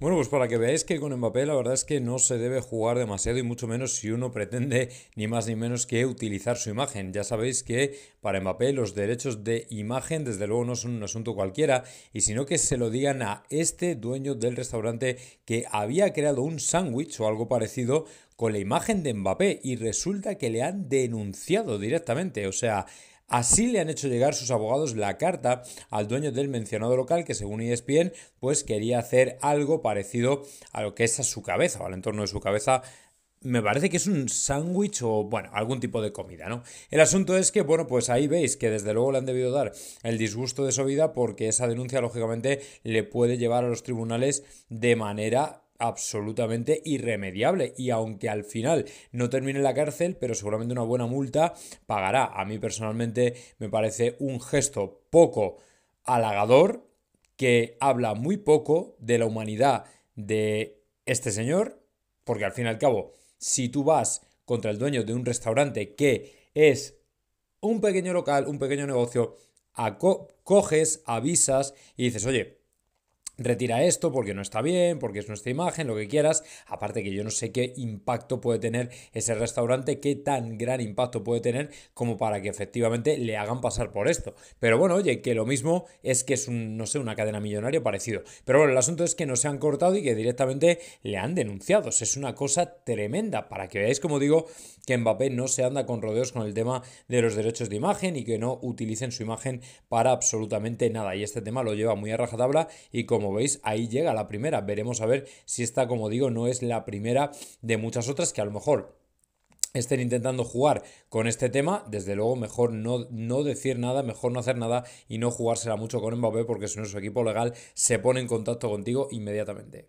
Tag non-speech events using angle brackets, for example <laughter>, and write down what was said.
Bueno, pues para que veáis que con Mbappé la verdad es que no se debe jugar demasiado y mucho menos si uno pretende <laughs> ni más ni menos que utilizar su imagen. Ya sabéis que para Mbappé los derechos de imagen desde luego no son un asunto cualquiera y sino que se lo digan a este dueño del restaurante que había creado un sándwich o algo parecido con la imagen de Mbappé y resulta que le han denunciado directamente. O sea... Así le han hecho llegar sus abogados la carta al dueño del mencionado local que según ESPN pues quería hacer algo parecido a lo que es a su cabeza o al entorno de su cabeza me parece que es un sándwich o, bueno, algún tipo de comida, ¿no? El asunto es que, bueno, pues ahí veis que desde luego le han debido dar el disgusto de su vida porque esa denuncia, lógicamente, le puede llevar a los tribunales de manera absolutamente irremediable y aunque al final no termine en la cárcel, pero seguramente una buena multa pagará. A mí personalmente me parece un gesto poco halagador que habla muy poco de la humanidad de este señor, porque al fin y al cabo, si tú vas contra el dueño de un restaurante que es un pequeño local, un pequeño negocio, coges, avisas y dices, oye, retira esto porque no está bien, porque es nuestra imagen, lo que quieras. Aparte que yo no sé qué impacto puede tener ese restaurante, qué tan gran impacto puede tener como para que efectivamente le hagan pasar por esto. Pero bueno, oye, que lo mismo es que es no sé, una cadena millonaria parecido. Pero bueno, el asunto es que no se han cortado y que directamente le han denunciado. Es una cosa tremenda para que veáis, como digo, que Mbappé no se anda con rodeos con el tema de los derechos de imagen y que no utilicen su imagen para absolutamente nada. Y este tema lo lleva muy a rajatabla y como como veis ahí llega la primera. Veremos a ver si esta, como digo, no es la primera de muchas otras que a lo mejor estén intentando jugar con este tema, desde luego mejor no, no, decir nada, mejor no hacer nada y no jugársela mucho con Mbappé porque si no su equipo legal se pone en contacto contigo inmediatamente.